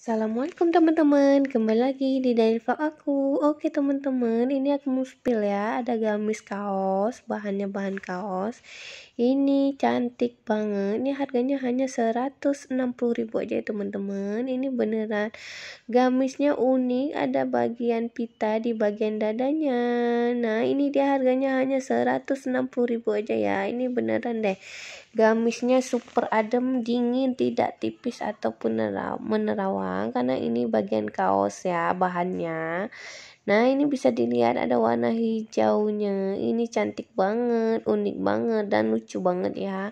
Assalamualaikum teman-teman, kembali lagi di Daily Vlog aku Oke teman-teman, ini aku mau spill ya Ada gamis kaos, bahannya bahan kaos Ini cantik banget, ini harganya hanya 160 ribu aja ya teman-teman Ini beneran gamisnya unik, ada bagian pita di bagian dadanya Nah ini dia harganya hanya 160 ribu aja ya Ini beneran deh Gamisnya super adem, dingin, tidak tipis ataupun menerawat doang karena ini bagian kaos ya bahannya nah ini bisa dilihat ada warna hijaunya ini cantik banget unik banget dan lucu banget ya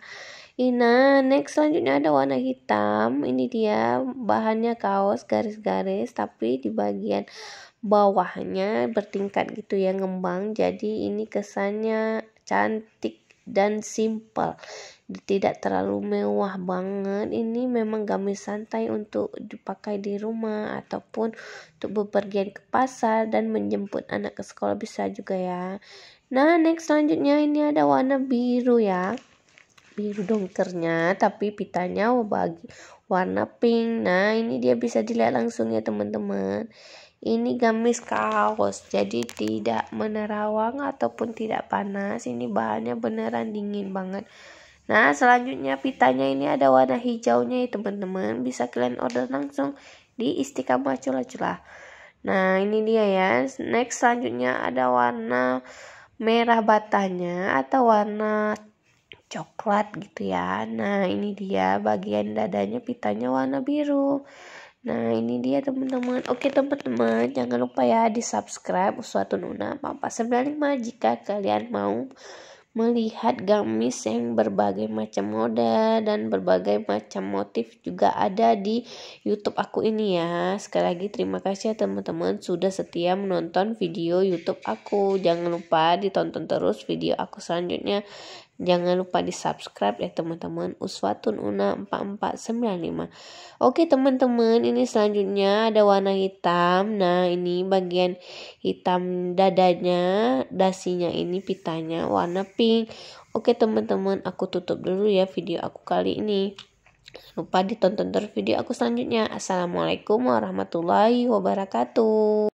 Ina, next selanjutnya ada warna hitam. Ini dia bahannya kaos garis-garis tapi di bagian bawahnya bertingkat gitu ya ngembang. Jadi ini kesannya cantik dan simple tidak terlalu mewah banget ini memang gamis santai untuk dipakai di rumah ataupun untuk bepergian ke pasar dan menjemput anak ke sekolah bisa juga ya nah next selanjutnya ini ada warna biru ya biru dongkernya tapi pitanya bagi warna pink nah ini dia bisa dilihat langsung ya teman-teman ini gamis kaos jadi tidak menerawang ataupun tidak panas ini bahannya beneran dingin banget Nah, selanjutnya pitanya ini ada warna hijaunya ya teman-teman. Bisa kalian order langsung di Istiqamah Cula-Cula. Nah, ini dia ya. Next selanjutnya ada warna merah batanya atau warna coklat gitu ya. Nah, ini dia bagian dadanya pitanya warna biru. Nah, ini dia teman-teman. Oke, teman-teman, jangan lupa ya di-subscribe Uswatun Una 495 jika kalian mau melihat gamis yang berbagai macam model dan berbagai macam motif juga ada di YouTube aku ini ya. Sekali lagi terima kasih ya teman-teman sudah setia menonton video YouTube aku. Jangan lupa ditonton terus video aku selanjutnya. Jangan lupa di subscribe ya teman-teman Uswatun Una 4495 Oke teman-teman ini selanjutnya ada warna hitam Nah ini bagian hitam dadanya Dasinya ini pitanya warna pink Oke teman-teman aku tutup dulu ya video aku kali ini Lupa ditonton terus video aku selanjutnya Assalamualaikum warahmatullahi wabarakatuh